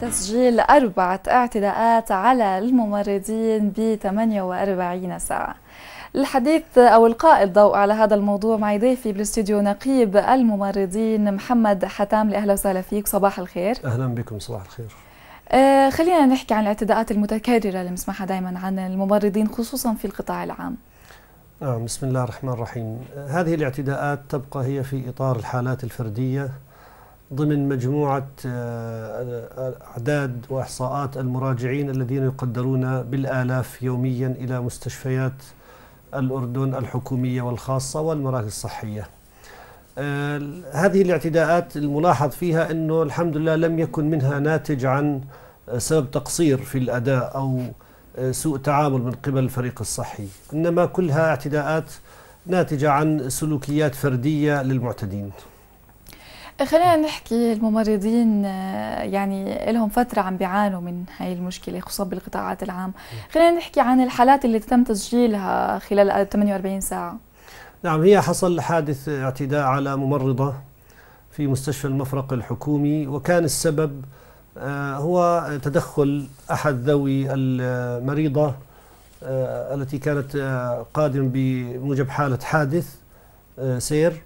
تسجيل أربعة اعتداءات على الممرضين ب 48 ساعة الحديث أو القاء الضوء على هذا الموضوع معي ضيفي بالاستوديو نقيب الممرضين محمد حتام أهلا وسهلا فيك صباح الخير أهلا بكم صباح الخير آه خلينا نحكي عن الاعتداءات المتكررة اللي بنسمعها دائما عن الممرضين خصوصا في القطاع العام نعم بسم الله الرحمن الرحيم هذه الاعتداءات تبقى هي في إطار الحالات الفردية ضمن مجموعة آه، أعداد وإحصاءات المراجعين الذين يقدرون بالآلاف يوميا إلى مستشفيات الأردن الحكومية والخاصة والمراكز الصحية آه، هذه الاعتداءات الملاحظ فيها أنه الحمد لله لم يكن منها ناتج عن آه، سبب تقصير في الأداء أو سوء تعامل من قبل الفريق الصحي إنما كلها اعتداءات ناتجة عن سلوكيات فردية للمعتدين خلينا نحكي الممرضين آه، يعني لهم فترة عم بيعانوا من هاي المشكلة خصوصا بالقطاعات العام خلينا نحكي عن الحالات اللي تم تسجيلها خلال 48 ساعة نعم هي حصل حادث اعتداء على ممرضة في مستشفى المفرق الحكومي وكان السبب آه، هو تدخل أحد ذوي المريضة آه، التي كانت قادم بموجب حالة حادث سير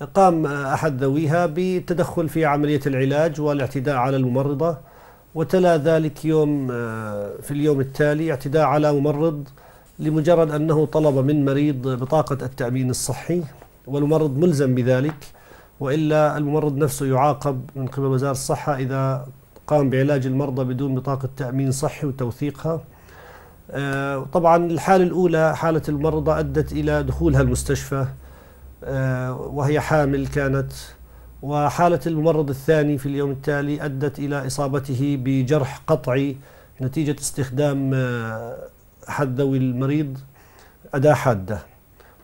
قام أحد ذويها بالتدخل في عملية العلاج والاعتداء على الممرضة وتلا ذلك يوم آه، في اليوم التالي اعتداء على ممرض لمجرد أنه طلب من مريض بطاقة التأمين الصحي والممرض ملزم بذلك وإلا الممرض نفسه يعاقب من قبل وزارة الصحة إذا قام بعلاج المرضى بدون بطاقة تأمين صحي وتوثيقها آه، طبعا الحالة الأولى حالة الممرضة أدت إلى دخولها المستشفى آه، وهي حامل كانت وحالة الممرض الثاني في اليوم التالي أدت إلى إصابته بجرح قطعي نتيجة استخدام أحد آه، ذوي المريض أداة حادة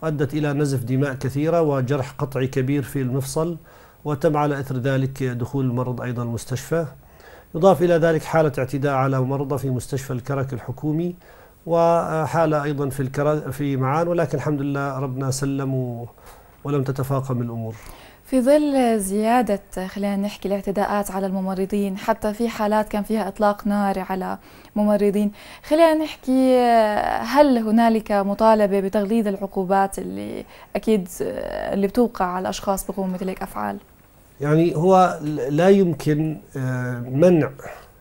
وأدت إلى نزف دماء كثيرة وجرح قطعي كبير في المفصل وتم على أثر ذلك دخول المرض أيضا المستشفى يضاف إلى ذلك حالة اعتداء على مرضى في مستشفى الكرك الحكومي وحالة أيضا في الكرك في معان ولكن الحمد لله ربنا سلم ولم تتفاقم الأمور في ظل زيادة خلينا نحكي الاعتداءات على الممرضين حتى في حالات كان فيها إطلاق نار على ممرضين خلينا نحكي هل هنالك مطالبة بتغليظ العقوبات اللي أكيد اللي بتوقع على الأشخاص بقوم مثل هيك أفعال يعني هو لا يمكن آه، منع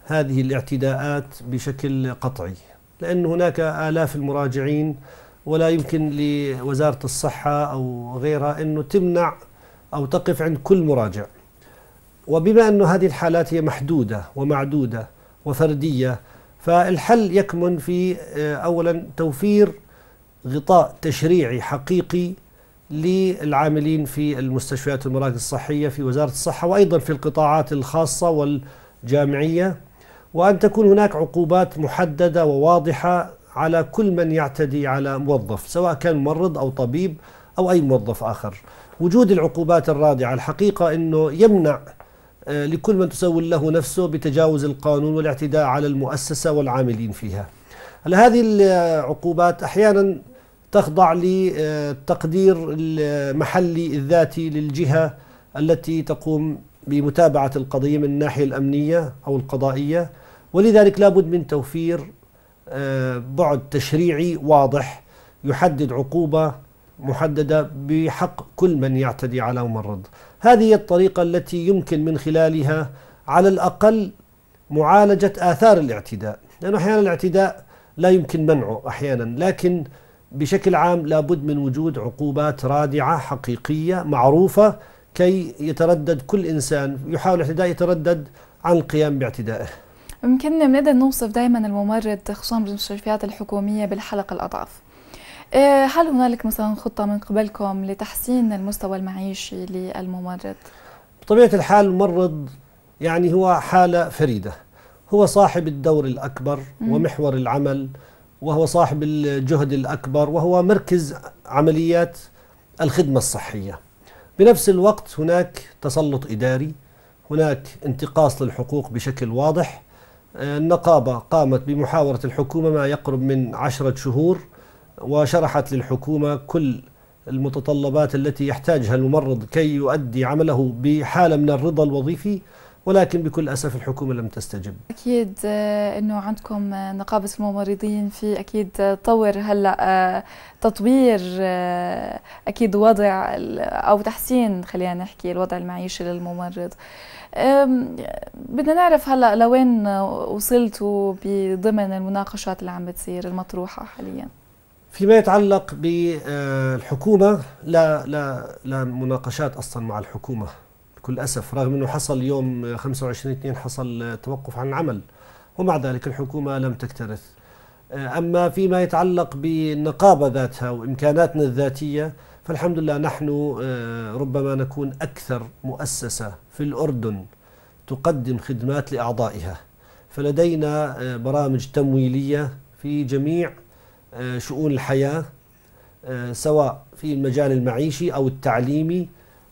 هذه الاعتداءات بشكل قطعي لأن هناك آلاف المراجعين ولا يمكن لوزارة الصحة أو غيرها أنه تمنع أو تقف عند كل مراجع وبما أن هذه الحالات هي محدودة ومعدودة وفردية فالحل يكمن في آه، أولا توفير غطاء تشريعي حقيقي للعاملين في المستشفيات والمراكز الصحية في وزارة الصحة وأيضا في القطاعات الخاصة والجامعية وأن تكون هناك عقوبات محددة وواضحة على كل من يعتدي على موظف سواء كان ممرض أو طبيب أو أي موظف آخر وجود العقوبات الرادعة الحقيقة أنه يمنع آه، لكل من تسول له نفسه بتجاوز القانون والاعتداء على المؤسسة والعاملين فيها هلا هذه العقوبات أحيانا تخضع للتقدير آه، المحلي الذاتي للجهة التي تقوم بمتابعة القضية من الناحية الأمنية أو القضائية ولذلك لابد من توفير بعد تشريعي واضح يحدد عقوبة محددة بحق كل من يعتدي على ممرض هذه الطريقة التي يمكن من خلالها على الأقل معالجة آثار الاعتداء لأنه أحيانا الاعتداء لا يمكن منعه أحيانا لكن بشكل عام لابد من وجود عقوبات رادعة حقيقية معروفة كي يتردد كل إنسان يحاول الاعتداء يتردد عن القيام باعتدائه ممكن بنقدر نوصف دائما الممرض خصوصا بالمستشفيات الحكومية بالحلقة الأضعف إيه، هل هنالك مثلا خطة من قبلكم لتحسين المستوى المعيشي للممرض؟ بطبيعة الحال الممرض يعني هو حالة فريدة هو صاحب الدور الأكبر ومحور العمل وهو صاحب الجهد الأكبر وهو مركز عمليات الخدمة الصحية بنفس الوقت هناك تسلط إداري هناك انتقاص للحقوق بشكل واضح النقابة قامت بمحاورة الحكومة ما يقرب من عشرة شهور وشرحت للحكومة كل المتطلبات التي يحتاجها الممرض كي يؤدي عمله بحالة من الرضا الوظيفي ولكن بكل أسف الحكومة لم تستجب أكيد آه، أنه عندكم آه، نقابة الممرضين في أكيد آه، طور هلأ تطوير أكيد وضع أو تحسين خلينا نحكي الوضع المعيشي للممرض بدنا نعرف هلأ لوين وصلتوا بضمن المناقشات اللي عم بتصير المطروحة حالياً فيما يتعلق بالحكومة لا لا لا مناقشات أصلا مع الحكومة بكل أسف رغم أنه حصل يوم 25 2 حصل توقف عن العمل ومع ذلك الحكومة لم تكترث أما فيما يتعلق بالنقابة ذاتها وإمكاناتنا الذاتية فالحمد لله نحن آه، ربما نكون أكثر مؤسسة في الأردن تقدم خدمات لأعضائها فلدينا آه، برامج تمويلية في جميع آه، شؤون الحياة سواء في المجال المعيشي أو التعليمي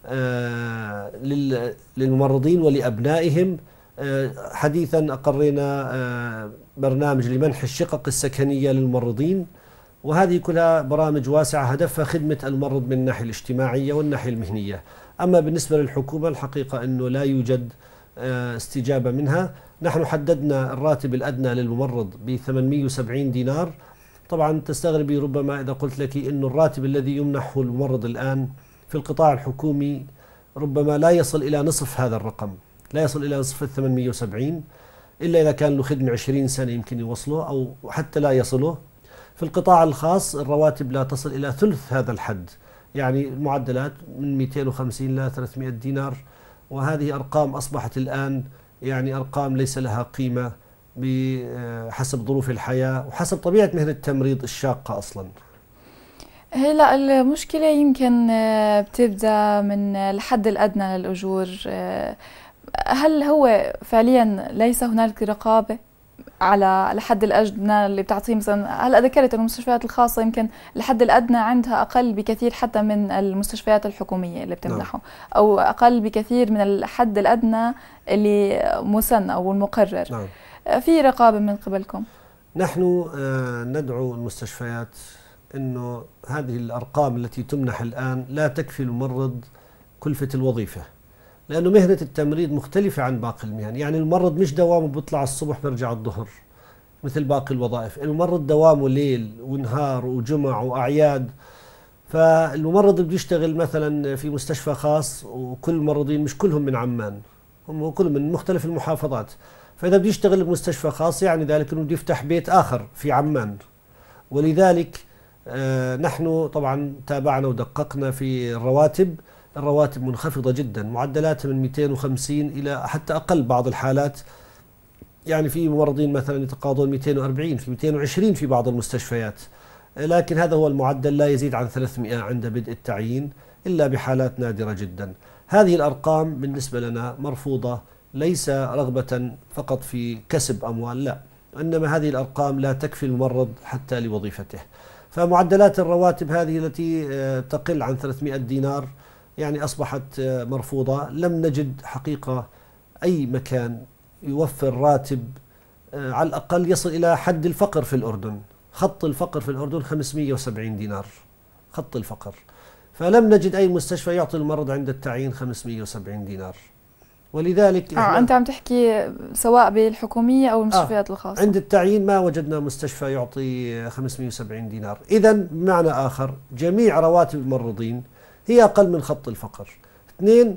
آه، للممرضين ولأبنائهم آه، حديثا أقرينا آه، برنامج لمنح الشقق السكنية للممرضين وهذه كلها برامج واسعة هدفها خدمة الممرض من الناحية الاجتماعية والناحية المهنية أما بالنسبة للحكومة الحقيقة أنه لا يوجد استجابة منها نحن حددنا الراتب الأدنى للممرض ب 870 دينار طبعا تستغربي ربما إذا قلت لك أن الراتب الذي يمنحه الممرض الآن في القطاع الحكومي ربما لا يصل إلى نصف هذا الرقم لا يصل إلى نصف ال 870 إلا إذا كان له خدمة 20 سنة يمكن يوصله أو حتى لا يصله في القطاع الخاص الرواتب لا تصل إلى ثلث هذا الحد يعني المعدلات من 250 إلى 300 دينار وهذه أرقام أصبحت الآن يعني أرقام ليس لها قيمة بحسب ظروف الحياة وحسب طبيعة مهنة التمريض الشاقة أصلاً هلا المشكلة يمكن آه، بتبدأ من آه، الحد الأدنى للأجور آه، هل هو فعليا ليس هنالك رقابة على الحد الادنى اللي بتعطيه مثلا هلا ذكرت المستشفيات الخاصه يمكن الحد الادنى عندها اقل بكثير حتى من المستشفيات الحكوميه اللي بتمنحه نعم. او اقل بكثير من الحد الادنى اللي مسن او المقرر نعم. في رقابه من قبلكم نحن ندعو المستشفيات أنه هذه الأرقام التي تمنح الآن لا تكفي الممرض كلفة الوظيفة لأنه مهنة التمريض مختلفة عن باقي المهن يعني الممرض مش دوامه بيطلع الصبح بيرجع الظهر مثل باقي الوظائف الممرض دوامه ليل ونهار وجمع وأعياد فالممرض بيشتغل مثلا في مستشفى خاص وكل الممرضين مش كلهم من عمان هم كلهم من مختلف المحافظات فإذا بده يشتغل بمستشفى خاص يعني ذلك أنه بده يفتح بيت آخر في عمان ولذلك آه، نحن طبعا تابعنا ودققنا في الرواتب الرواتب منخفضة جدا معدلاتها من 250 إلى حتى أقل بعض الحالات يعني في ممرضين مثلا يتقاضون 240 في 220 في بعض المستشفيات لكن هذا هو المعدل لا يزيد عن 300 عند بدء التعيين إلا بحالات نادرة جدا هذه الأرقام بالنسبة لنا مرفوضة ليس رغبة فقط في كسب أموال لا إنما هذه الأرقام لا تكفي الممرض حتى لوظيفته فمعدلات الرواتب هذه التي آه، تقل عن 300 دينار يعني أصبحت آه، مرفوضة لم نجد حقيقة أي مكان يوفر راتب آه، على الأقل يصل إلى حد الفقر في الأردن خط الفقر في الأردن 570 دينار خط الفقر فلم نجد أي مستشفى يعطي المرض عند التعيين 570 دينار ولذلك اه انت عم تحكي سواء بالحكوميه او المستشفيات آه الخاصه عند التعيين ما وجدنا مستشفى يعطي 570 دينار اذا بمعنى اخر جميع رواتب الممرضين هي اقل من خط الفقر اثنين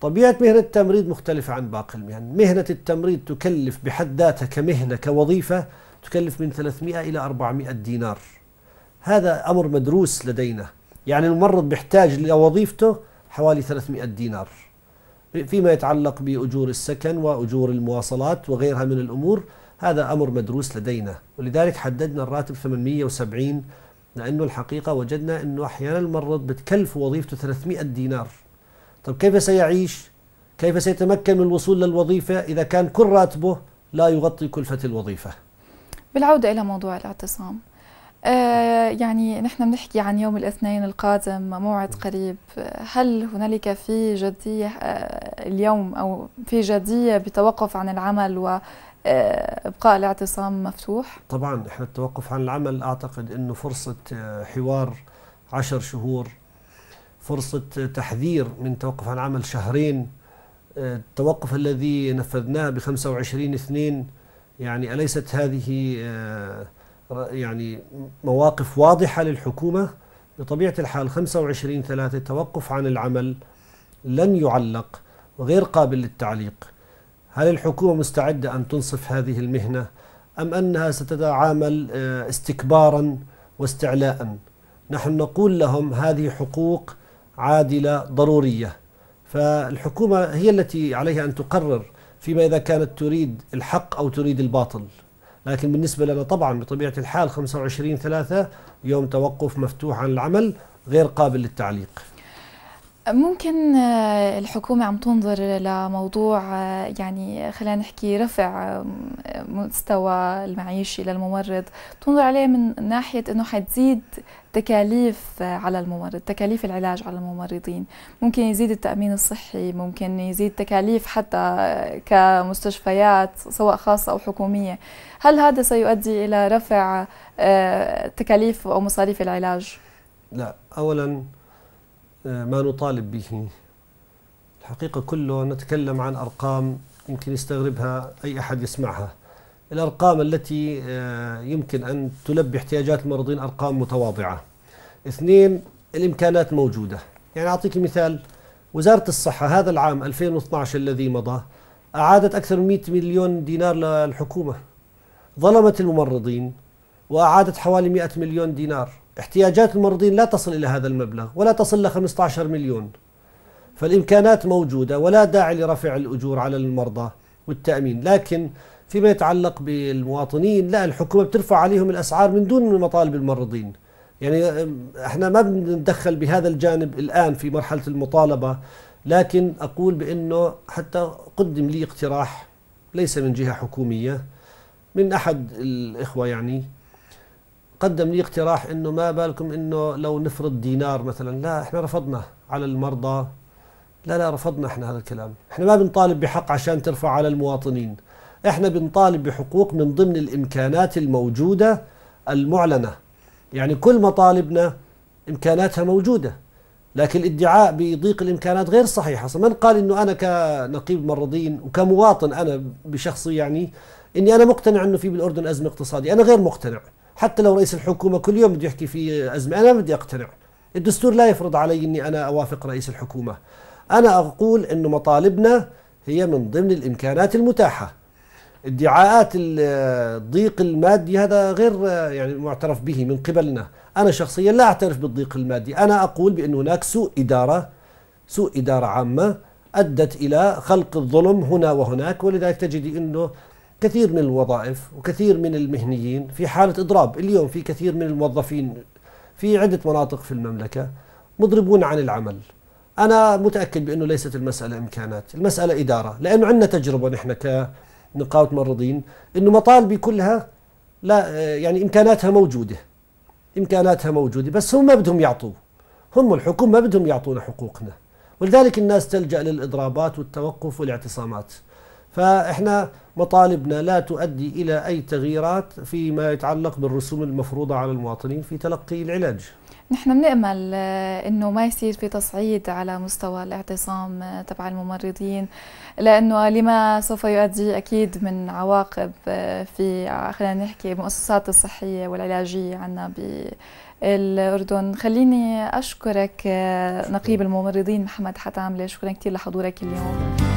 طبيعة مهنة التمريض مختلفة عن باقي المهن يعني مهنة التمريض تكلف بحد ذاتها كمهنة كوظيفة تكلف من 300 إلى 400 دينار هذا أمر مدروس لدينا يعني الممرض بيحتاج لوظيفته حوالي 300 دينار فيما يتعلق بأجور السكن وأجور المواصلات وغيرها من الأمور هذا أمر مدروس لدينا ولذلك حددنا الراتب 870 لأنه الحقيقة وجدنا أنه أحيانا الممرض بتكلف وظيفته 300 دينار طب كيف سيعيش؟ كيف سيتمكن من الوصول للوظيفة إذا كان كل راتبه لا يغطي كلفة الوظيفة؟ بالعودة إلى موضوع الاعتصام آه، يعني نحن بنحكي عن يوم الاثنين القادم موعد قريب هل هنالك في جدية آه، اليوم أو في جدية بتوقف عن العمل و آه، ابقاء الاعتصام مفتوح؟ طبعا احنا التوقف عن العمل اعتقد انه فرصه حوار عشر شهور فرصه تحذير من توقف عن العمل شهرين التوقف الذي نفذناه ب 25 2 يعني اليست هذه يعني مواقف واضحة للحكومة بطبيعة الحال 25 3 توقف عن العمل لن يعلق وغير قابل للتعليق هل الحكومة مستعدة أن تنصف هذه المهنة أم أنها ستتعامل آه، استكبارا واستعلاء نحن نقول لهم هذه حقوق عادلة ضرورية فالحكومة هي التي عليها أن تقرر فيما إذا كانت تريد الحق أو تريد الباطل لكن بالنسبة لنا طبعا بطبيعة الحال 25 3 يوم توقف مفتوح عن العمل غير قابل للتعليق ممكن آه، الحكومة عم تنظر لموضوع آه، يعني خلينا نحكي رفع مستوى المعيشي للممرض تنظر عليه من ناحية انه حتزيد تكاليف آه، على الممرض تكاليف العلاج على الممرضين ممكن يزيد التأمين الصحي ممكن يزيد تكاليف حتى كمستشفيات سواء خاصة أو حكومية هل هذا سيؤدي إلى رفع تكاليف أو مصاريف العلاج؟ لا أولاً ما نطالب به الحقيقة كله نتكلم عن أرقام يمكن يستغربها أي أحد يسمعها الأرقام التي آه، يمكن أن تلبي احتياجات المرضين أرقام متواضعة اثنين الإمكانات موجودة يعني أعطيك مثال وزارة الصحة هذا العام 2012 الذي مضى أعادت أكثر من 100 مليون دينار للحكومة ظلمت الممرضين وأعادت حوالي 100 مليون دينار احتياجات المرضين لا تصل إلى هذا المبلغ ولا تصل ل 15 مليون فالإمكانات موجودة ولا داعي لرفع الأجور على المرضى والتأمين لكن فيما يتعلق بالمواطنين لا الحكومة بترفع عليهم الأسعار من دون مطالب المرضين يعني احنا ما بنتدخل بهذا الجانب الآن في مرحلة المطالبة لكن أقول بأنه حتى قدم لي اقتراح ليس من جهة حكومية من أحد الإخوة يعني قدم لي اقتراح انه ما بالكم انه لو نفرض دينار مثلا لا احنا رفضنا على المرضى لا لا رفضنا احنا هذا الكلام احنا ما بنطالب بحق عشان ترفع على المواطنين احنا بنطالب بحقوق من ضمن الامكانات الموجوده المعلنه يعني كل مطالبنا امكاناتها موجوده لكن الادعاء بضيق الامكانات غير صحيح اصلا من قال انه انا كنقيب مرضين وكمواطن انا بشخصي يعني اني انا مقتنع انه في بالاردن ازمه اقتصاديه انا غير مقتنع حتى لو رئيس الحكومه كل يوم بده يحكي في ازمه انا بدي اقتنع الدستور لا يفرض علي اني انا اوافق رئيس الحكومه انا اقول انه مطالبنا هي من ضمن الامكانات المتاحه ادعاءات الضيق المادي هذا غير يعني معترف به من قبلنا انا شخصيا لا اعترف بالضيق المادي انا اقول بان هناك سوء اداره سوء اداره عامه ادت الى خلق الظلم هنا وهناك ولذلك تجد انه كثير من الوظائف وكثير من المهنيين في حالة إضراب اليوم في كثير من الموظفين في عدة مناطق في المملكة مضربون عن العمل أنا متأكد بأنه ليست المسألة إمكانات المسألة إدارة لأنه عندنا تجربة نحن كنقابة ممرضين أنه مطالبي كلها لا يعني إمكاناتها موجودة إمكاناتها موجودة بس هم ما بدهم يعطوا هم الحكومة ما بدهم يعطونا حقوقنا ولذلك الناس تلجأ للإضرابات والتوقف والاعتصامات فإحنا مطالبنا لا تؤدي إلى أي تغييرات فيما يتعلق بالرسوم المفروضة على المواطنين في تلقي العلاج نحن بنأمل آه، انه ما يصير في تصعيد على مستوى الاعتصام آه، تبع الممرضين لانه لما سوف يؤدي اكيد من عواقب آه، في خلينا نحكي المؤسسات الصحيه والعلاجيه عندنا بالاردن خليني اشكرك نقيب الممرضين محمد حتامله شكرا كثير لحضورك اليوم